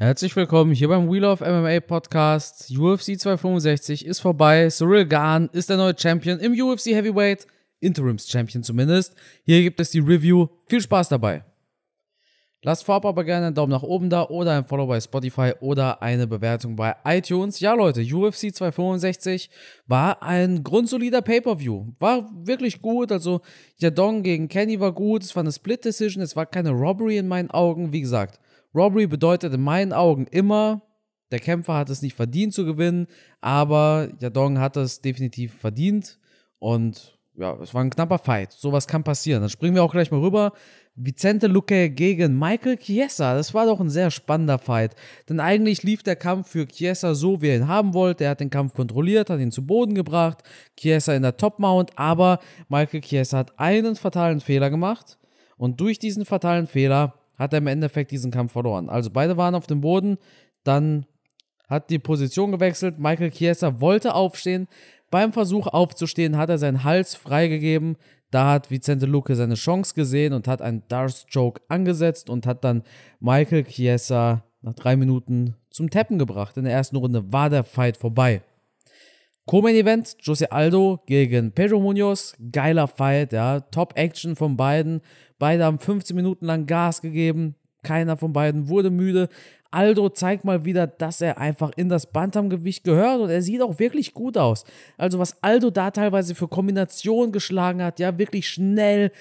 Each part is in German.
Herzlich willkommen hier beim Wheel of MMA Podcast. UFC 265 ist vorbei. Cyril Gahn ist der neue Champion im UFC Heavyweight, Interims Champion zumindest. Hier gibt es die Review. Viel Spaß dabei. Lasst vorab aber gerne einen Daumen nach oben da oder ein Follow bei Spotify oder eine Bewertung bei iTunes. Ja, Leute, UFC 265 war ein grundsolider Pay-Per-View. War wirklich gut. Also, Jadong gegen Kenny war gut. Es war eine Split-Decision. Es war keine Robbery in meinen Augen. Wie gesagt, Robbery bedeutet in meinen Augen immer, der Kämpfer hat es nicht verdient zu gewinnen, aber Yadong hat es definitiv verdient und ja, es war ein knapper Fight. Sowas kann passieren. Dann springen wir auch gleich mal rüber. Vicente Luque gegen Michael Chiesa. Das war doch ein sehr spannender Fight. Denn eigentlich lief der Kampf für Chiesa so, wie er ihn haben wollte. Er hat den Kampf kontrolliert, hat ihn zu Boden gebracht. Chiesa in der Top-Mount. Aber Michael Chiesa hat einen fatalen Fehler gemacht. Und durch diesen fatalen Fehler hat er im Endeffekt diesen Kampf verloren. Also beide waren auf dem Boden, dann hat die Position gewechselt. Michael Chiesa wollte aufstehen. Beim Versuch aufzustehen hat er seinen Hals freigegeben. Da hat Vicente Luque seine Chance gesehen und hat einen Darce Joke angesetzt und hat dann Michael Chiesa nach drei Minuten zum Tappen gebracht. In der ersten Runde war der Fight vorbei. Co-Main Event, Jose Aldo gegen Pedro Munoz, geiler Fight, ja, Top Action von beiden. Beide haben 15 Minuten lang Gas gegeben, keiner von beiden wurde müde. Aldo zeigt mal wieder, dass er einfach in das Bantamgewicht gehört und er sieht auch wirklich gut aus. Also was Aldo da teilweise für Kombinationen geschlagen hat, ja, wirklich schnell,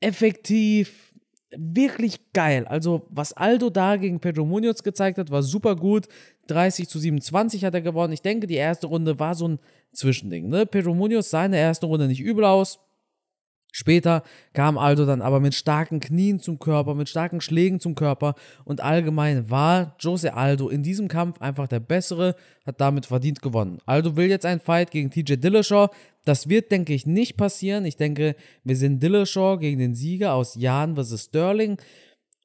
effektiv, wirklich geil. Also, was Aldo da gegen Pedro Munoz gezeigt hat, war super gut. 30 zu 27 hat er gewonnen. Ich denke, die erste Runde war so ein Zwischending. Ne? Pedro Munoz sah in der ersten Runde nicht übel aus. Später kam Aldo dann aber mit starken Knien zum Körper, mit starken Schlägen zum Körper und allgemein war Jose Aldo in diesem Kampf einfach der Bessere, hat damit verdient gewonnen. Aldo will jetzt einen Fight gegen TJ Dillashaw, das wird, denke ich, nicht passieren. Ich denke, wir sehen Dillashaw gegen den Sieger aus Jan vs. Sterling.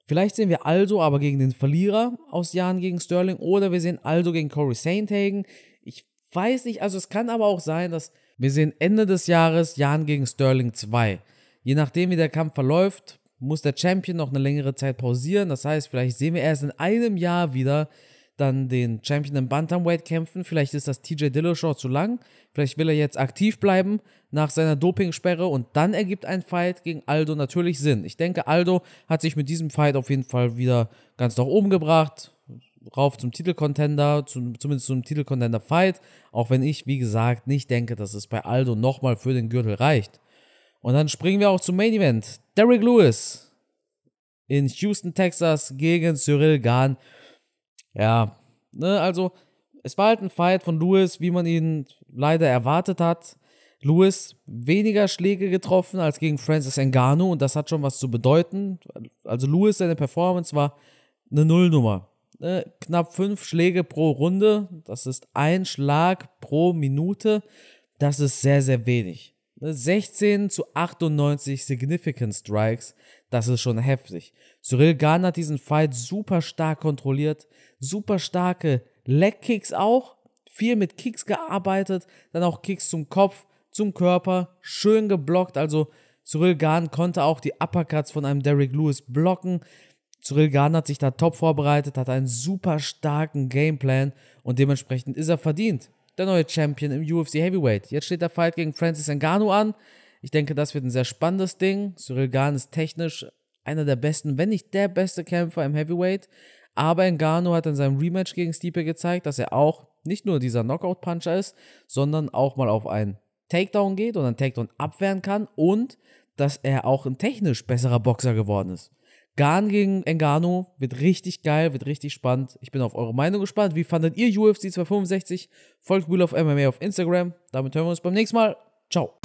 Vielleicht sehen wir also aber gegen den Verlierer aus Jan gegen Sterling oder wir sehen also gegen Corey Sainthagen. Ich weiß nicht, also es kann aber auch sein, dass wir sehen Ende des Jahres Jan gegen Sterling 2. Je nachdem, wie der Kampf verläuft, muss der Champion noch eine längere Zeit pausieren. Das heißt, vielleicht sehen wir erst in einem Jahr wieder dann den Champion im Bantamweight kämpfen. Vielleicht ist das TJ Dillashaw zu lang. Vielleicht will er jetzt aktiv bleiben nach seiner Dopingsperre und dann ergibt ein Fight gegen Aldo natürlich Sinn. Ich denke, Aldo hat sich mit diesem Fight auf jeden Fall wieder ganz nach oben gebracht. Rauf zum Titelcontender, zum, zumindest zum Titelcontender-Fight. Auch wenn ich, wie gesagt, nicht denke, dass es bei Aldo nochmal für den Gürtel reicht. Und dann springen wir auch zum Main Event. Derrick Lewis in Houston, Texas gegen Cyril Gahn. Ja, ne, also es war halt ein Fight von Lewis, wie man ihn leider erwartet hat. Lewis weniger Schläge getroffen als gegen Francis Ngannou und das hat schon was zu bedeuten. Also Lewis, seine Performance war eine Nullnummer. Ne, knapp fünf Schläge pro Runde, das ist ein Schlag pro Minute. Das ist sehr, sehr wenig. 16 ne, zu 98 Significant Strikes, das ist schon heftig. Cyril Gahn hat diesen Fight super stark kontrolliert, super starke Leg Kicks auch, viel mit Kicks gearbeitet, dann auch Kicks zum Kopf, zum Körper, schön geblockt, also Cyril Gahn konnte auch die Uppercuts von einem Derrick Lewis blocken. Cyril Gahn hat sich da top vorbereitet, hat einen super starken Gameplan und dementsprechend ist er verdient der neue Champion im UFC Heavyweight. Jetzt steht der Fight gegen Francis Ngannou an. Ich denke, das wird ein sehr spannendes Ding. Cyril Gahn ist technisch einer der besten, wenn nicht der beste Kämpfer im Heavyweight. Aber Ngannou hat in seinem Rematch gegen Stipe gezeigt, dass er auch nicht nur dieser Knockout-Puncher ist, sondern auch mal auf einen Takedown geht und einen Takedown abwehren kann und dass er auch ein technisch besserer Boxer geworden ist. Garn gegen Engano wird richtig geil, wird richtig spannend. Ich bin auf eure Meinung gespannt. Wie fandet ihr UFC 265? Folgt Wheel of MMA auf Instagram. Damit hören wir uns beim nächsten Mal. Ciao.